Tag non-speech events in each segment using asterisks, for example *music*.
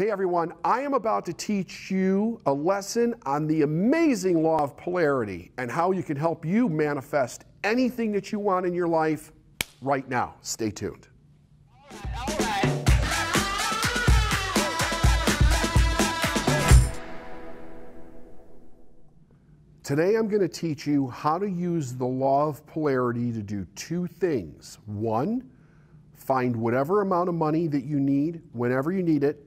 Hey everyone, I am about to teach you a lesson on the amazing law of polarity and how you can help you manifest anything that you want in your life right now. Stay tuned. Today I'm going to teach you how to use the law of polarity to do two things. One, find whatever amount of money that you need whenever you need it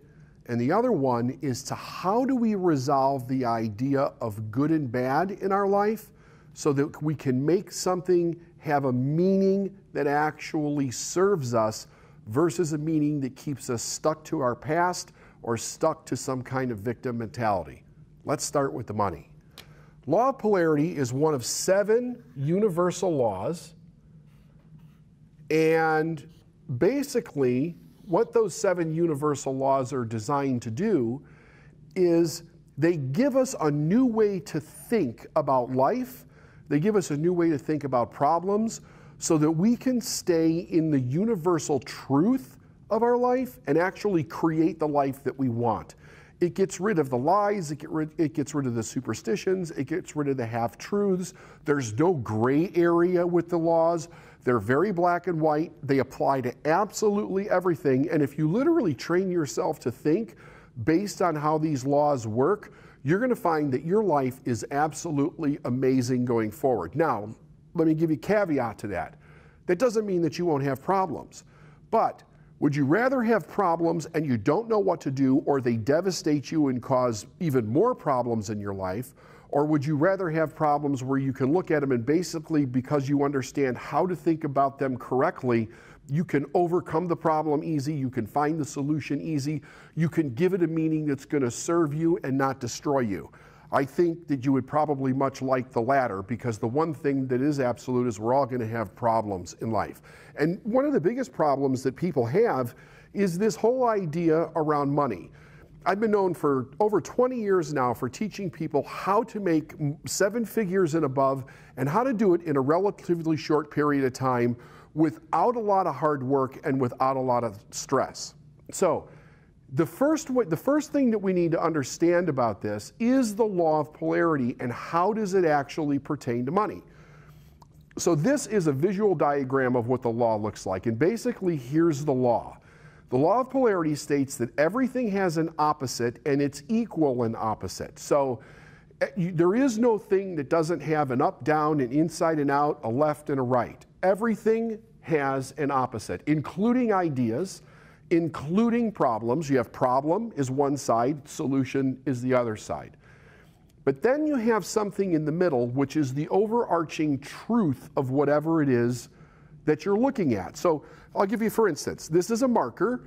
and the other one is to how do we resolve the idea of good and bad in our life so that we can make something have a meaning that actually serves us versus a meaning that keeps us stuck to our past or stuck to some kind of victim mentality. Let's start with the money. Law of polarity is one of seven universal laws, and basically, what those seven universal laws are designed to do is they give us a new way to think about life, they give us a new way to think about problems so that we can stay in the universal truth of our life and actually create the life that we want. It gets rid of the lies, it, get rid, it gets rid of the superstitions, it gets rid of the half truths. There's no gray area with the laws. They're very black and white. They apply to absolutely everything. And if you literally train yourself to think based on how these laws work, you're going to find that your life is absolutely amazing going forward. Now, let me give you a caveat to that. That doesn't mean that you won't have problems. But would you rather have problems and you don't know what to do, or they devastate you and cause even more problems in your life? Or would you rather have problems where you can look at them and basically, because you understand how to think about them correctly, you can overcome the problem easy, you can find the solution easy, you can give it a meaning that's going to serve you and not destroy you? I think that you would probably much like the latter because the one thing that is absolute is we're all going to have problems in life. And one of the biggest problems that people have is this whole idea around money. I've been known for over 20 years now for teaching people how to make seven figures and above and how to do it in a relatively short period of time without a lot of hard work and without a lot of stress. So, the first, the first thing that we need to understand about this is the law of polarity and how does it actually pertain to money. So this is a visual diagram of what the law looks like. And basically, here's the law. The law of polarity states that everything has an opposite and it's equal and opposite. So eh, there is no thing that doesn't have an up, down, an inside and out, a left and a right. Everything has an opposite, including ideas, including problems. You have problem is one side, solution is the other side. But then you have something in the middle, which is the overarching truth of whatever it is that you're looking at. So I'll give you, for instance, this is a marker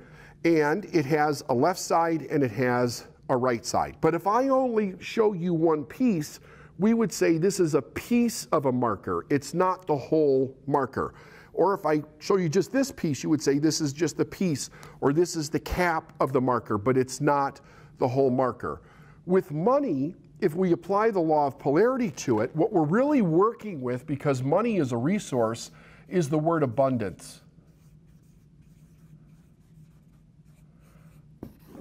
and it has a left side and it has a right side. But if I only show you one piece, we would say this is a piece of a marker. It's not the whole marker. Or if I show you just this piece, you would say this is just the piece or this is the cap of the marker, but it's not the whole marker. With money, if we apply the law of polarity to it, what we're really working with, because money is a resource, is the word abundance.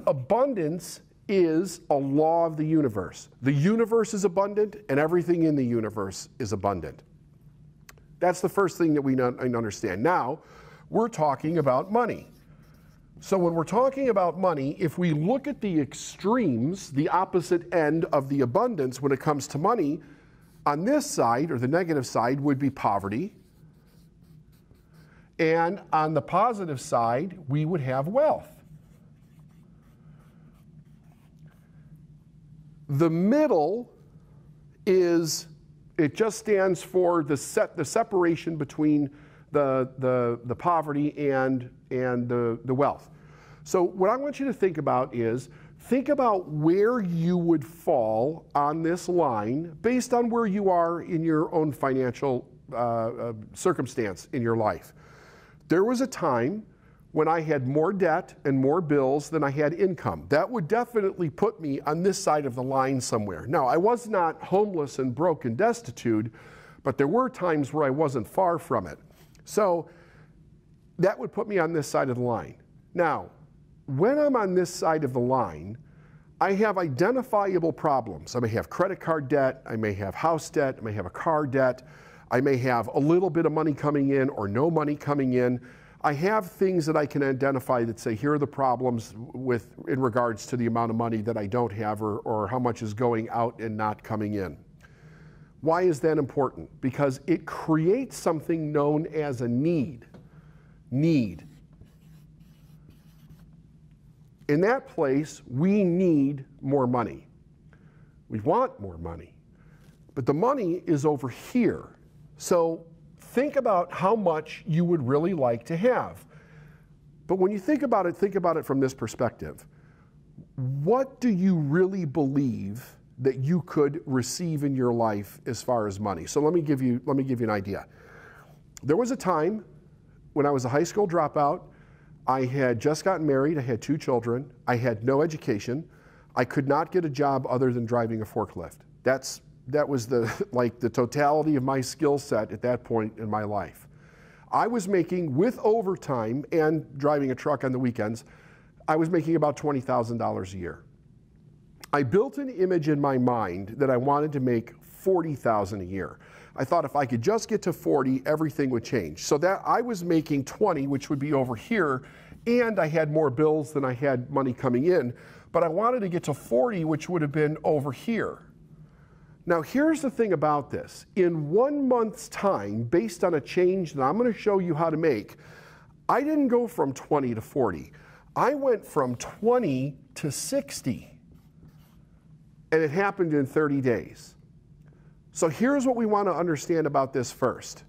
Abundance is a law of the universe. The universe is abundant, and everything in the universe is abundant. That's the first thing that we understand. Now, we're talking about money. So, when we're talking about money, if we look at the extremes, the opposite end of the abundance when it comes to money, on this side, or the negative side, would be poverty, and on the positive side, we would have wealth. The middle is, it just stands for the, set, the separation between the, the, the poverty and, and the, the wealth. So, what I want you to think about is think about where you would fall on this line based on where you are in your own financial uh, uh circumstance in your life. There was a time when I had more debt and more bills than I had income. That would definitely put me on this side of the line somewhere. Now, I was not homeless and broke and destitute, but there were times where I wasn't far from it. So that would put me on this side of the line. Now, when I'm on this side of the line, I have identifiable problems. I may have credit card debt, I may have house debt, I may have a car debt. I may have a little bit of money coming in or no money coming in. I have things that I can identify that say, here are the problems with in regards to the amount of money that I don't have or, or how much is going out and not coming in. Why is that important? Because it creates something known as a need. Need. In that place, we need more money. We want more money. But the money is over here. So think about how much you would really like to have. But when you think about it, think about it from this perspective. What do you really believe that you could receive in your life as far as money? So let me give you let me give you an idea. There was a time when I was a high school dropout, I had just gotten married, I had two children, I had no education, I could not get a job other than driving a forklift. That's that was the *laughs* like the totality of my skill set at that point in my life. I was making with overtime and driving a truck on the weekends, I was making about $20,000 a year. I built an image in my mind that I wanted to make 40,000 a year. I thought if I could just get to 40, everything would change. So that I was making 20, which would be over here, and I had more bills than I had money coming in, but I wanted to get to 40, which would have been over here. Now, here's the thing about this. In one month's time, based on a change that I'm going to show you how to make, I didn't go from 20 to 40. I went from 20 to 60. And it happened in 30 days. So here's what we want to understand about this first.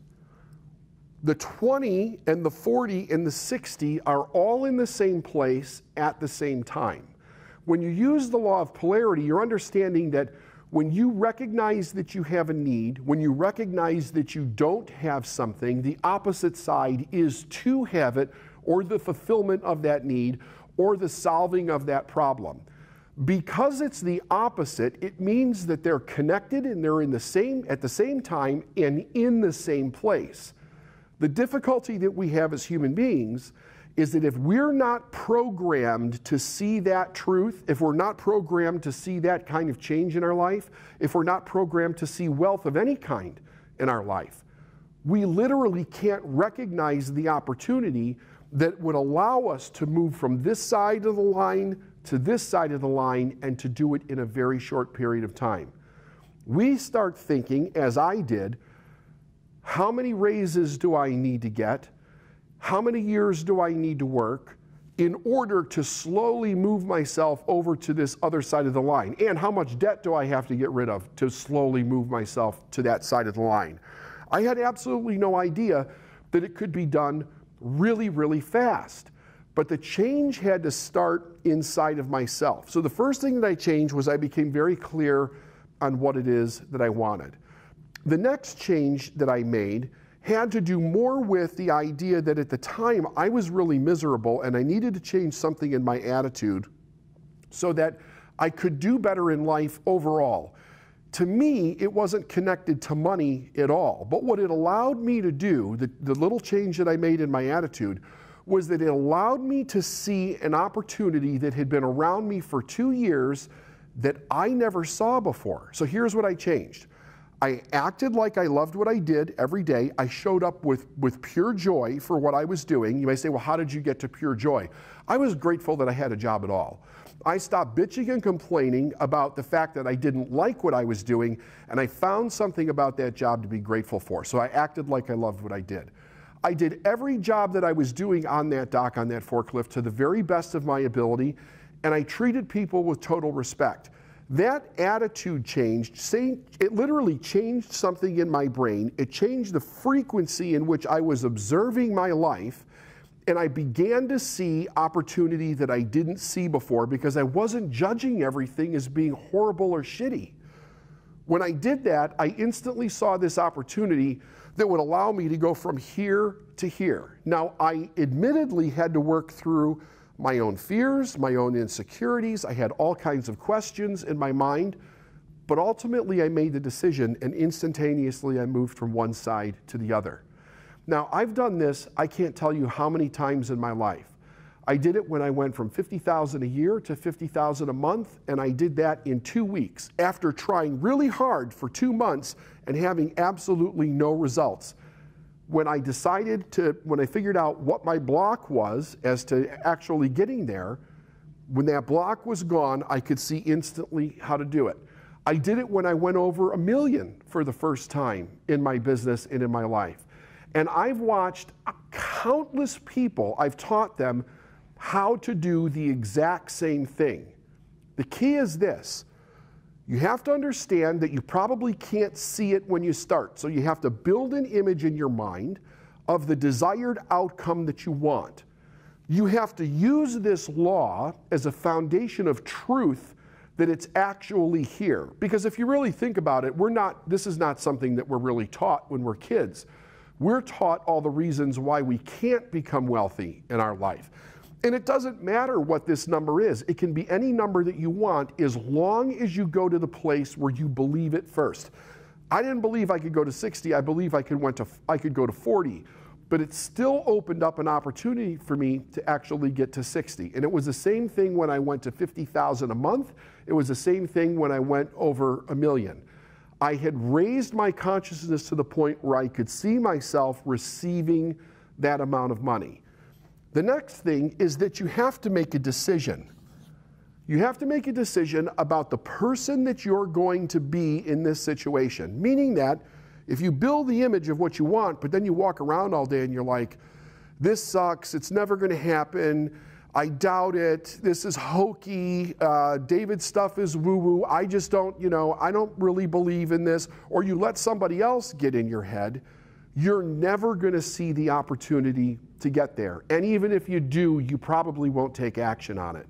The 20 and the 40 and the 60 are all in the same place at the same time. When you use the law of polarity, you're understanding that when you recognize that you have a need, when you recognize that you don't have something, the opposite side is to have it or the fulfillment of that need or the solving of that problem. Because it's the opposite, it means that they're connected and they're in the same at the same time and in the same place. The difficulty that we have as human beings is that if we're not programmed to see that truth, if we're not programmed to see that kind of change in our life, if we're not programmed to see wealth of any kind in our life, we literally can't recognize the opportunity that would allow us to move from this side of the line to this side of the line and to do it in a very short period of time. We start thinking, as I did, how many raises do I need to get? how many years do I need to work in order to slowly move myself over to this other side of the line? And how much debt do I have to get rid of to slowly move myself to that side of the line? I had absolutely no idea that it could be done really, really fast. But the change had to start inside of myself. So the first thing that I changed was I became very clear on what it is that I wanted. The next change that I made had to do more with the idea that at the time I was really miserable and I needed to change something in my attitude so that I could do better in life overall. To me, it wasn't connected to money at all. But what it allowed me to do, the, the little change that I made in my attitude, was that it allowed me to see an opportunity that had been around me for two years that I never saw before. So here's what I changed. I acted like I loved what I did every day. I showed up with, with pure joy for what I was doing. You may say, well, how did you get to pure joy? I was grateful that I had a job at all. I stopped bitching and complaining about the fact that I didn't like what I was doing, and I found something about that job to be grateful for. So I acted like I loved what I did. I did every job that I was doing on that dock, on that forklift, to the very best of my ability, and I treated people with total respect. That attitude changed. It literally changed something in my brain. It changed the frequency in which I was observing my life. And I began to see opportunity that I didn't see before because I wasn't judging everything as being horrible or shitty. When I did that, I instantly saw this opportunity that would allow me to go from here to here. Now, I admittedly had to work through my own fears, my own insecurities. I had all kinds of questions in my mind. But ultimately, I made the decision and instantaneously I moved from one side to the other. Now, I've done this, I can't tell you how many times in my life. I did it when I went from 50,000 a year to 50,000 a month, and I did that in two weeks after trying really hard for two months and having absolutely no results when I decided to, when I figured out what my block was as to actually getting there, when that block was gone, I could see instantly how to do it. I did it when I went over a million for the first time in my business and in my life. And I've watched countless people, I've taught them how to do the exact same thing. The key is this you have to understand that you probably can't see it when you start. So you have to build an image in your mind of the desired outcome that you want. You have to use this law as a foundation of truth that it's actually here. Because if you really think about it, we're not, this is not something that we're really taught when we're kids. We're taught all the reasons why we can't become wealthy in our life. And it doesn't matter what this number is. It can be any number that you want as long as you go to the place where you believe it first. I didn't believe I could go to 60. I believe I could, went to, I could go to 40. But it still opened up an opportunity for me to actually get to 60. And it was the same thing when I went to 50,000 a month. It was the same thing when I went over a million. I had raised my consciousness to the point where I could see myself receiving that amount of money. The next thing is that you have to make a decision. You have to make a decision about the person that you're going to be in this situation. Meaning that if you build the image of what you want, but then you walk around all day and you're like, this sucks, it's never going to happen, I doubt it, this is hokey, uh, David's stuff is woo woo, I just don't, you know, I don't really believe in this, or you let somebody else get in your head you're never going to see the opportunity to get there. And even if you do, you probably won't take action on it.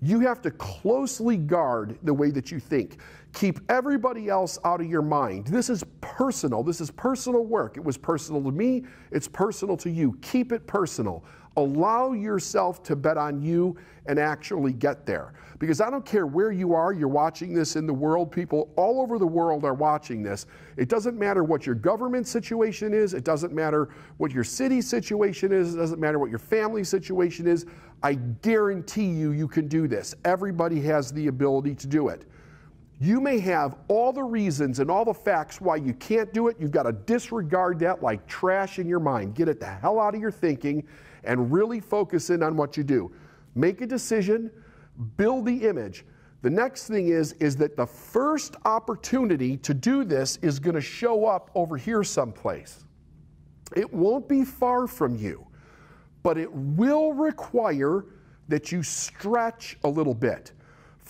You have to closely guard the way that you think. Keep everybody else out of your mind. This is personal. This is personal work. It was personal to me. It's personal to you. Keep it personal. Allow yourself to bet on you and actually get there. Because I don't care where you are, you're watching this in the world. People all over the world are watching this. It doesn't matter what your government situation is, it doesn't matter what your city situation is, it doesn't matter what your family situation is. I guarantee you, you can do this. Everybody has the ability to do it. You may have all the reasons and all the facts why you can't do it. You've got to disregard that like trash in your mind. Get it the hell out of your thinking and really focus in on what you do. Make a decision, build the image. The next thing is is that the first opportunity to do this is going to show up over here someplace. It won't be far from you, but it will require that you stretch a little bit.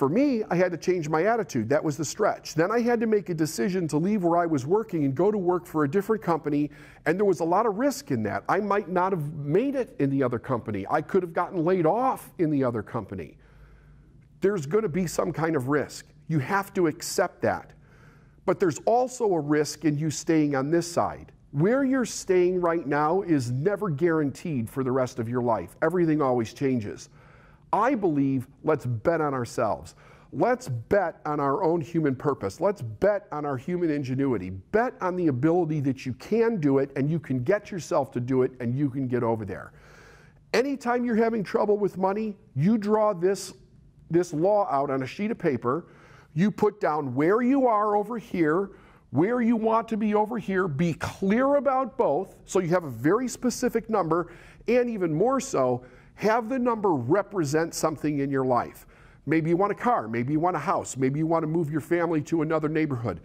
For me, I had to change my attitude. That was the stretch. Then I had to make a decision to leave where I was working and go to work for a different company, and there was a lot of risk in that. I might not have made it in the other company, I could have gotten laid off in the other company. There's going to be some kind of risk. You have to accept that. But there's also a risk in you staying on this side. Where you're staying right now is never guaranteed for the rest of your life. Everything always changes. I believe let's bet on ourselves. Let's bet on our own human purpose. Let's bet on our human ingenuity. Bet on the ability that you can do it and you can get yourself to do it and you can get over there. Anytime you're having trouble with money, you draw this, this law out on a sheet of paper. You put down where you are over here, where you want to be over here. Be clear about both so you have a very specific number, and even more so, have the number represent something in your life. Maybe you want a car, maybe you want a house, maybe you want to move your family to another neighborhood.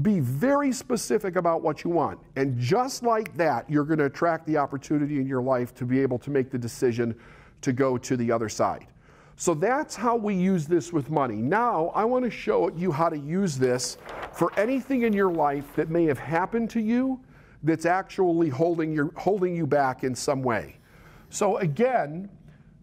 Be very specific about what you want. And just like that, you're going to attract the opportunity in your life to be able to make the decision to go to the other side. So that's how we use this with money. Now, I want to show you how to use this for anything in your life that may have happened to you that's actually holding, your, holding you back in some way. So again,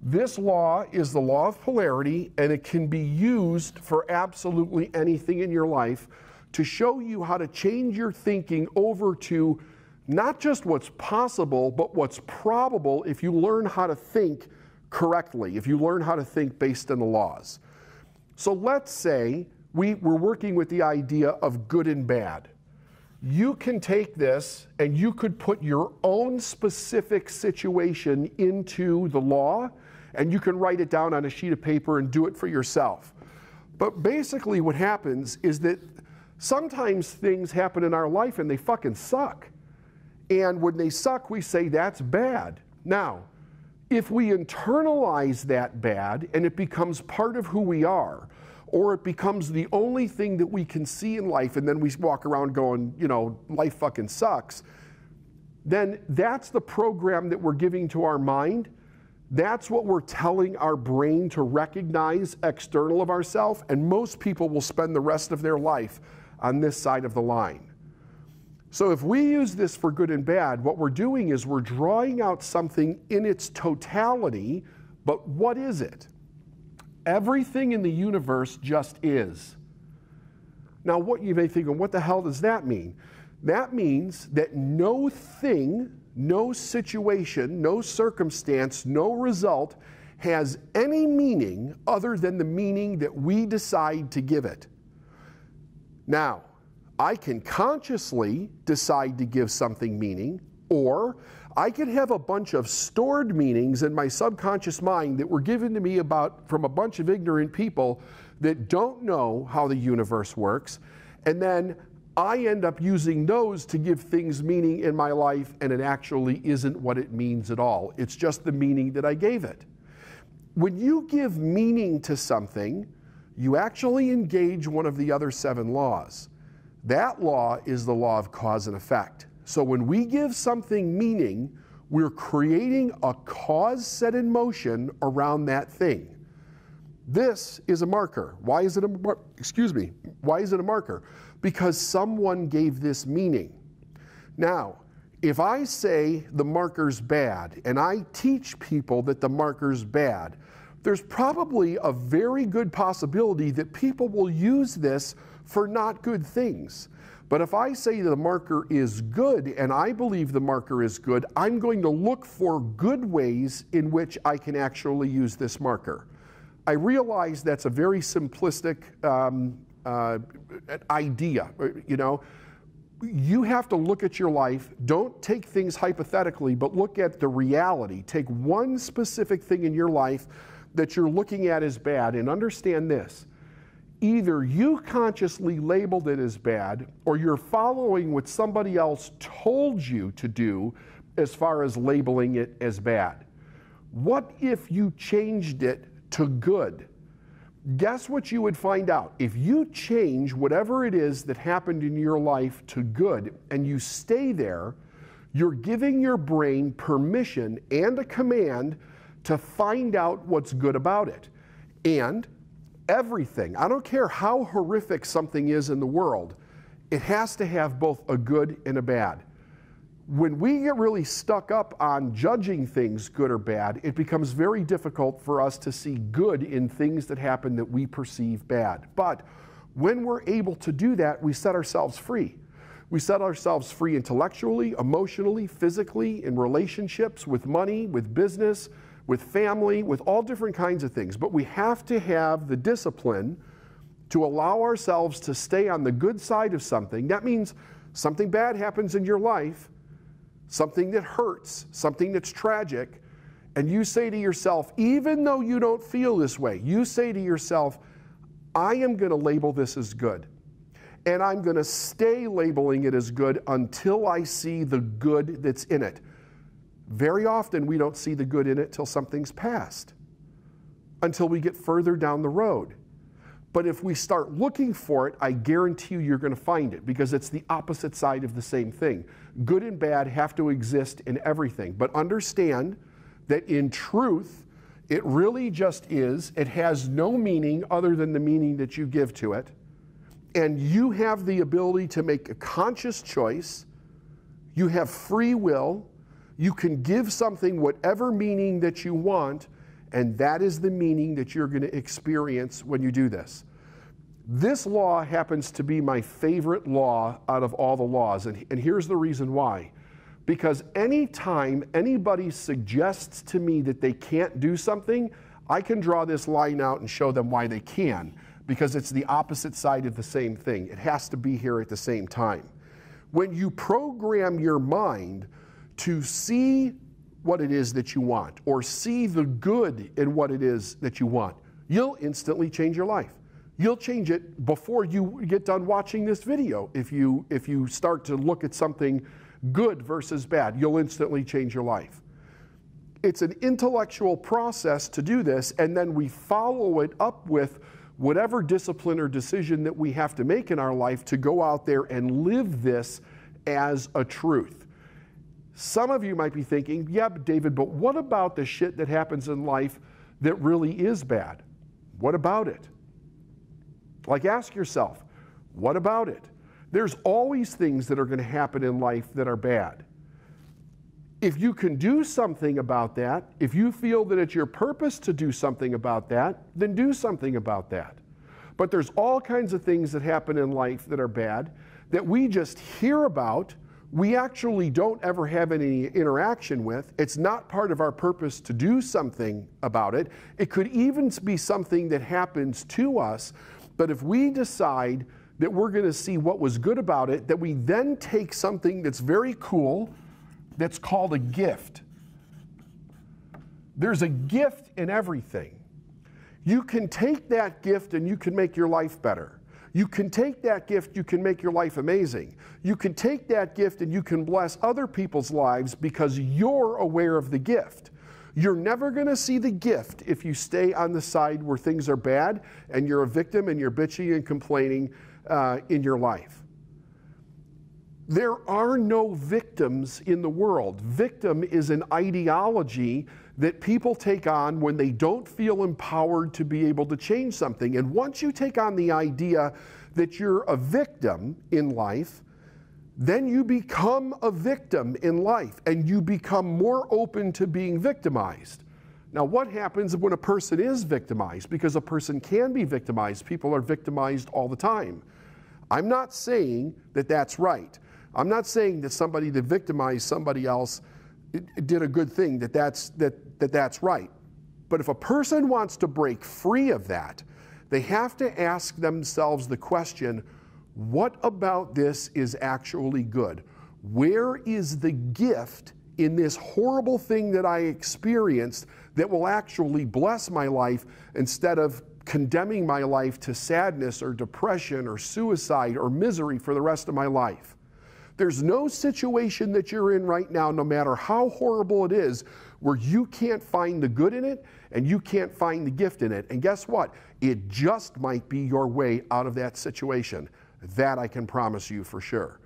this law is the law of polarity, and it can be used for absolutely anything in your life to show you how to change your thinking over to not just what's possible, but what's probable if you learn how to think correctly, if you learn how to think based on the laws. So let's say we, we're working with the idea of good and bad you can take this and you could put your own specific situation into the law and you can write it down on a sheet of paper and do it for yourself. But basically, what happens is that sometimes things happen in our life and they fucking suck. And when they suck, we say that's bad. Now, if we internalize that bad and it becomes part of who we are, or it becomes the only thing that we can see in life, and then we walk around going, you know, life fucking sucks, then that's the program that we're giving to our mind. That's what we're telling our brain to recognize external of ourselves, and most people will spend the rest of their life on this side of the line. So, if we use this for good and bad, what we're doing is we're drawing out something in its totality, but what is it? Everything in the universe just is. Now, what you may think, of, what the hell does that mean? That means that no thing, no situation, no circumstance, no result has any meaning other than the meaning that we decide to give it. Now, I can consciously decide to give something meaning. Or I could have a bunch of stored meanings in my subconscious mind that were given to me about from a bunch of ignorant people that don't know how the universe works. And then I end up using those to give things meaning in my life, and it actually isn't what it means at all. It's just the meaning that I gave it. When you give meaning to something, you actually engage one of the other seven laws. That law is the law of cause and effect. So when we give something meaning, we're creating a cause set in motion around that thing. This is a marker. Why is it a mar- excuse me? Why is it a marker? Because someone gave this meaning. Now, if I say the marker's bad and I teach people that the marker's bad, there's probably a very good possibility that people will use this for not good things. But if I say the marker is good and I believe the marker is good, I'm going to look for good ways in which I can actually use this marker. I realize that's a very simplistic um, uh, idea, you know. You have to look at your life. Don't take things hypothetically, but look at the reality. Take one specific thing in your life that you're looking at as bad and understand this either you consciously labeled it as bad or you're following what somebody else told you to do as far as labeling it as bad. What if you changed it to good? Guess what you would find out? If you change whatever it is that happened in your life to good and you stay there, you're giving your brain permission and a command to find out what's good about it. And everything, I don't care how horrific something is in the world, it has to have both a good and a bad. When we get really stuck up on judging things good or bad, it becomes very difficult for us to see good in things that happen that we perceive bad. But when we're able to do that, we set ourselves free. We set ourselves free intellectually, emotionally, physically, in relationships, with money, with business, with family, with all different kinds of things. But we have to have the discipline to allow ourselves to stay on the good side of something. That means something bad happens in your life, something that hurts, something that's tragic, and you say to yourself, even though you don't feel this way, you say to yourself, I am going to label this as good. And I'm going to stay labeling it as good until I see the good that's in it. Very often, we don't see the good in it till something's past, until we get further down the road. But if we start looking for it, I guarantee you you're going to find it because it's the opposite side of the same thing. Good and bad have to exist in everything. But understand that in truth, it really just is. It has no meaning other than the meaning that you give to it. And you have the ability to make a conscious choice. You have free will. You can give something whatever meaning that you want, and that is the meaning that you're going to experience when you do this. This law happens to be my favorite law out of all the laws, and, and here's the reason why. Because anytime anybody suggests to me that they can't do something, I can draw this line out and show them why they can, because it's the opposite side of the same thing. It has to be here at the same time. When you program your mind to see what it is that you want or see the good in what it is that you want, you'll instantly change your life. You'll change it before you get done watching this video. If you, if you start to look at something good versus bad, you'll instantly change your life. It's an intellectual process to do this, and then we follow it up with whatever discipline or decision that we have to make in our life to go out there and live this as a truth. Some of you might be thinking, yeah, but David, but what about the shit that happens in life that really is bad? What about it? Like, ask yourself, what about it? There's always things that are going to happen in life that are bad. If you can do something about that, if you feel that it's your purpose to do something about that, then do something about that. But there's all kinds of things that happen in life that are bad that we just hear about we actually don't ever have any interaction with. It's not part of our purpose to do something about it. It could even be something that happens to us. But if we decide that we're going to see what was good about it, that we then take something that's very cool that's called a gift. There's a gift in everything. You can take that gift and you can make your life better. You can take that gift, you can make your life amazing. You can take that gift and you can bless other people's lives because you're aware of the gift. You're never going to see the gift if you stay on the side where things are bad and you're a victim and you're bitching and complaining uh, in your life. There are no victims in the world. Victim is an ideology that people take on when they don't feel empowered to be able to change something. And once you take on the idea that you're a victim in life, then you become a victim in life and you become more open to being victimized. Now, what happens when a person is victimized? Because a person can be victimized. People are victimized all the time. I'm not saying that that's right. I'm not saying that somebody that victimized somebody else did a good thing, that that's, that, that that's right. But if a person wants to break free of that, they have to ask themselves the question what about this is actually good? Where is the gift in this horrible thing that I experienced that will actually bless my life instead of condemning my life to sadness or depression or suicide or misery for the rest of my life? There's no situation that you're in right now, no matter how horrible it is, where you can't find the good in it and you can't find the gift in it. And guess what? It just might be your way out of that situation. That I can promise you for sure.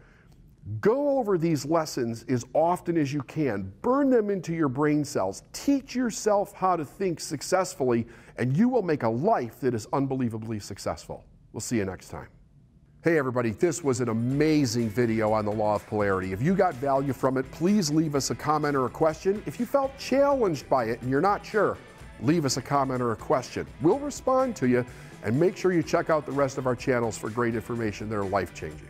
Go over these lessons as often as you can. Burn them into your brain cells. Teach yourself how to think successfully, and you will make a life that is unbelievably successful. We'll see you next time. Hey everybody, this was an amazing video on the law of polarity. If you got value from it, please leave us a comment or a question. If you felt challenged by it and you're not sure, leave us a comment or a question. We'll respond to you and make sure you check out the rest of our channels for great information that are life changing.